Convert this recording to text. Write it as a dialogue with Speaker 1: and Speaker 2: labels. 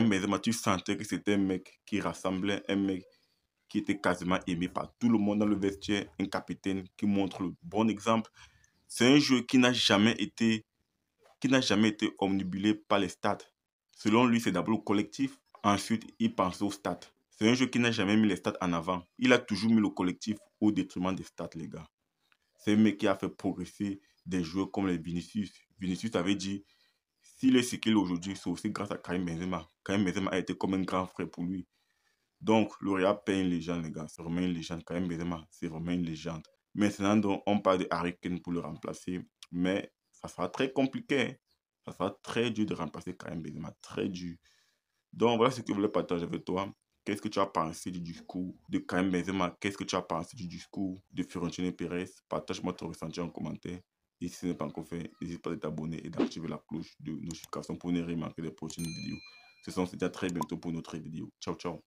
Speaker 1: mais même tu sentais que c'était un mec qui rassemblait, un mec qui était quasiment aimé par tout le monde dans le vestiaire, un capitaine qui montre le bon exemple. C'est un jeu qui n'a jamais été qui n'a jamais été omnibulé par les stats. Selon lui, c'est d'abord le collectif, ensuite il pense aux stats. C'est un jeu qui n'a jamais mis les stats en avant. Il a toujours mis le collectif au détriment des stats, les gars. C'est un mec qui a fait progresser des joueurs comme les Vinicius. Vinicius avait dit s'il est ce qu'il est aujourd'hui, c'est aussi grâce à Karim Benzema. Karim Benzema a été comme un grand frère pour lui. Donc, le peint paye une légende, les gars. C'est vraiment une légende. Karim Benzema, c'est vraiment une légende. Maintenant, on parle de Harry Kane pour le remplacer. Mais ça sera très compliqué. Hein. Ça sera très dur de remplacer Karim Benzema. Très dur. Donc, voilà ce que je voulais partager avec toi. Qu'est-ce que tu as pensé du discours de Karim Benzema Qu'est-ce que tu as pensé du discours de Fiorentino Perez Partage-moi ton ressenti en commentaire. Et si ce n'est pas encore fait, n'hésite pas à t'abonner et d'activer la cloche de notification pour ne rien manquer des prochaines vidéos. Ce sont à très bientôt pour notre vidéo. Ciao, ciao.